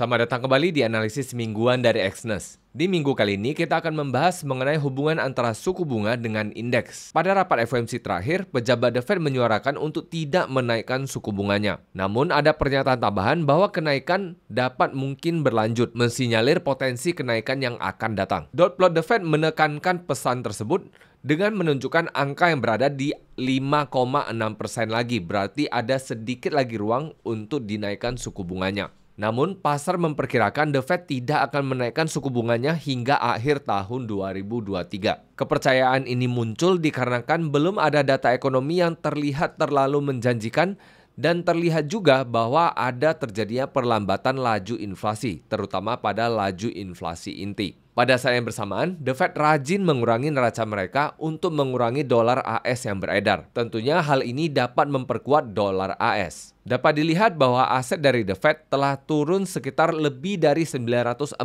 Selamat datang kembali di analisis mingguan dari Exnes. Di minggu kali ini kita akan membahas mengenai hubungan antara suku bunga dengan indeks. Pada rapat FOMC terakhir, pejabat The Fed menyuarakan untuk tidak menaikkan suku bunganya. Namun ada pernyataan tambahan bahwa kenaikan dapat mungkin berlanjut, mensinyalir potensi kenaikan yang akan datang. Dot plot The Fed menekankan pesan tersebut dengan menunjukkan angka yang berada di 5,6 lagi, berarti ada sedikit lagi ruang untuk dinaikkan suku bunganya. Namun, pasar memperkirakan The Fed tidak akan menaikkan suku bunganya hingga akhir tahun 2023. Kepercayaan ini muncul dikarenakan belum ada data ekonomi yang terlihat terlalu menjanjikan dan terlihat juga bahwa ada terjadinya perlambatan laju inflasi, terutama pada laju inflasi inti. Pada saat yang bersamaan, The Fed rajin mengurangi neraca mereka untuk mengurangi dolar AS yang beredar. Tentunya hal ini dapat memperkuat dolar AS. Dapat dilihat bahwa aset dari The Fed telah turun sekitar lebih dari 940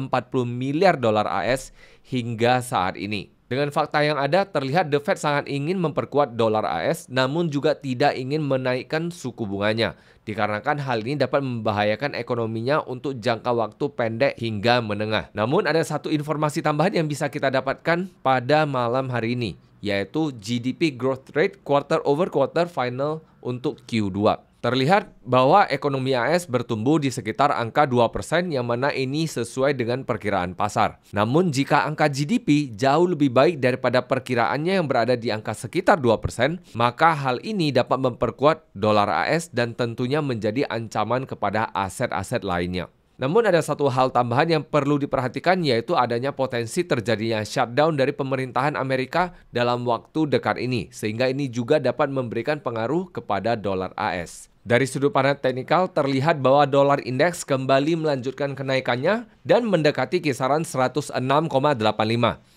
miliar dolar AS hingga saat ini. Dengan fakta yang ada, terlihat The Fed sangat ingin memperkuat dolar AS namun juga tidak ingin menaikkan suku bunganya. Dikarenakan hal ini dapat membahayakan ekonominya untuk jangka waktu pendek hingga menengah. Namun ada satu informasi tambahan yang bisa kita dapatkan pada malam hari ini, yaitu GDP growth rate quarter over quarter final untuk Q2. Terlihat bahwa ekonomi AS bertumbuh di sekitar angka 2% yang mana ini sesuai dengan perkiraan pasar. Namun jika angka GDP jauh lebih baik daripada perkiraannya yang berada di angka sekitar 2%, maka hal ini dapat memperkuat dolar AS dan tentunya menjadi ancaman kepada aset-aset lainnya. Namun ada satu hal tambahan yang perlu diperhatikan yaitu adanya potensi terjadinya shutdown dari pemerintahan Amerika dalam waktu dekat ini sehingga ini juga dapat memberikan pengaruh kepada dolar AS. Dari sudut pandang teknikal terlihat bahwa dolar indeks kembali melanjutkan kenaikannya dan mendekati kisaran 106,85.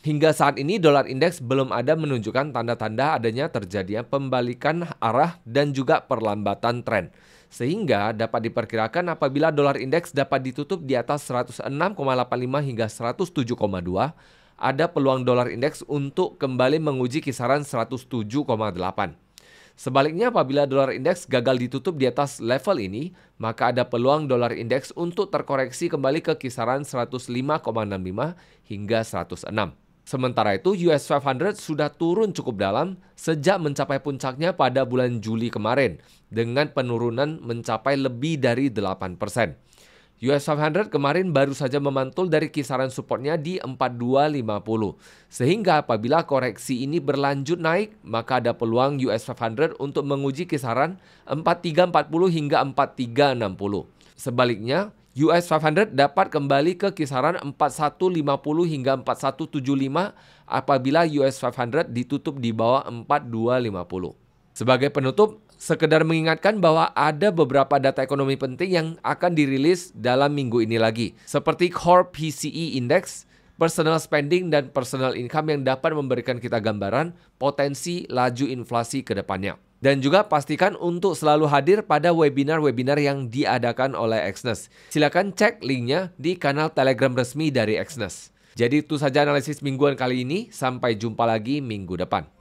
Hingga saat ini dolar indeks belum ada menunjukkan tanda-tanda adanya terjadinya pembalikan arah dan juga perlambatan tren. Sehingga dapat diperkirakan apabila dolar indeks dapat ditutup di atas 106,85 hingga 107,2, ada peluang dolar indeks untuk kembali menguji kisaran 107,8. Sebaliknya apabila dolar indeks gagal ditutup di atas level ini, maka ada peluang dolar indeks untuk terkoreksi kembali ke kisaran 105,65 hingga 106. Sementara itu, US 500 sudah turun cukup dalam sejak mencapai puncaknya pada bulan Juli kemarin dengan penurunan mencapai lebih dari 8%. US 500 kemarin baru saja memantul dari kisaran supportnya di 4250. Sehingga apabila koreksi ini berlanjut naik, maka ada peluang US 500 untuk menguji kisaran 4340 hingga 4360. Sebaliknya, US 500 dapat kembali ke kisaran 4150 hingga 4175 apabila US 500 ditutup di bawah 4250. Sebagai penutup, sekedar mengingatkan bahwa ada beberapa data ekonomi penting yang akan dirilis dalam minggu ini lagi, seperti Core PCE Index, personal spending dan personal income yang dapat memberikan kita gambaran potensi laju inflasi ke depannya. Dan juga pastikan untuk selalu hadir pada webinar-webinar yang diadakan oleh Exnes. Silakan cek linknya di kanal Telegram resmi dari Exnes. Jadi itu saja analisis mingguan kali ini. Sampai jumpa lagi minggu depan.